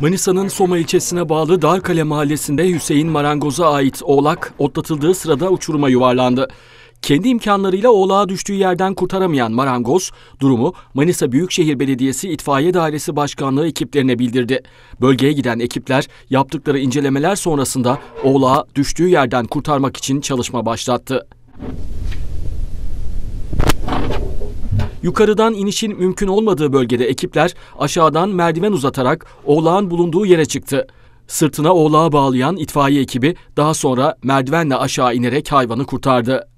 Manisa'nın Soma ilçesine bağlı Darkale mahallesinde Hüseyin Marangoz'a ait oğlak otlatıldığı sırada uçuruma yuvarlandı. Kendi imkanlarıyla oğlağa düştüğü yerden kurtaramayan marangoz durumu Manisa Büyükşehir Belediyesi İtfaiye Dairesi Başkanlığı ekiplerine bildirdi. Bölgeye giden ekipler yaptıkları incelemeler sonrasında oğlağı düştüğü yerden kurtarmak için çalışma başlattı. Yukarıdan inişin mümkün olmadığı bölgede ekipler aşağıdan merdiven uzatarak oğlağın bulunduğu yere çıktı. Sırtına oğlağı bağlayan itfaiye ekibi daha sonra merdivenle aşağı inerek hayvanı kurtardı.